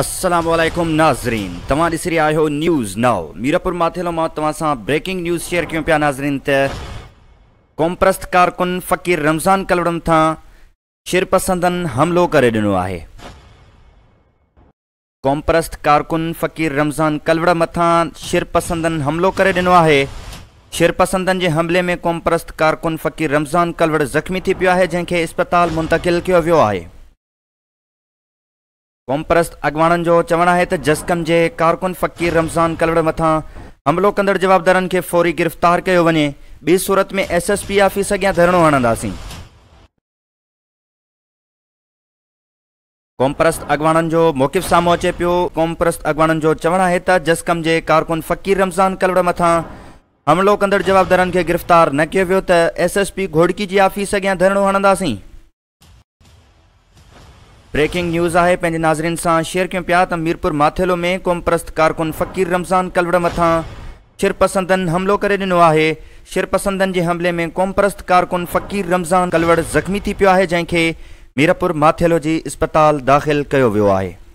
असलम नाज़रीन तव्हां ॾिसी न्यूज़ नओ मीरापुर माथेलो मां तव्हां ब्रेकिंग न्यूज़ शेयर क्यों पिया नाज़रीन त कारकुन फ़क़ीर रमज़ान कलवड़म था शिरपसंदन हमलो करे ॾिनो आहे कॉम्प्रस्त कारकुन फ़क़ीर रमज़ान कलवड़ मथां शिरपसंदन हमिलो करे ॾिनो आहे शिरपसंदनि जे हमले में कॉम्प्रस्त कारकुन फ़क़ीर रमज़ान कलवड़ ज़ख़्मी थी पियो आहे जंहिंखे इस्पताल मुंतकिल किया वियो आहे क़ौम परस्त अॻवाननि जो चवणु आहे त जस्कम जे कारकुन फ़क़ीर रमज़ान कलड़ मथां हमिलो कंदड़ जवाबदारनि खे फौरी गिरफ़्तार कयो वञे ॿी सूरत में एस एस पी ऑफिस अगर धरणो हणंदासीं क़ौम परस्त अॻवाननि जो मौक़िफ़ साम्हूं अचे पियो क़ौम परस्त अॻवाननि जो चवणु आहे त जस्कम के कारकुन फ़क़ीर रमज़ान कलड़ मथा हमलो कंदड़ जवाबदारनि खे गिरफ़्तार न कयो वियो त एस एस पी घोड़की जी ऑफिस अॻियां धरणो हणंदासीं ब्रेकिंग न्यूज़ आए पैं नाजरन से शेयर क्यों पाया तो मीरपुर माथेलो में क़ौमप्रस्त कारकुन फ़क़ीर रमज़ान कलवड़ मथा शिरपसंदन हमलों कर दिनों है शिरपसंदनि के हमले में क़ौमप्रस्त कारकुन फ़क़ीर रमज़ान कलवड़ ज़ख़्मी थी पो है जंहिंखे मीरपुर माथेलो की अस्पताल दाख़िल किया वो है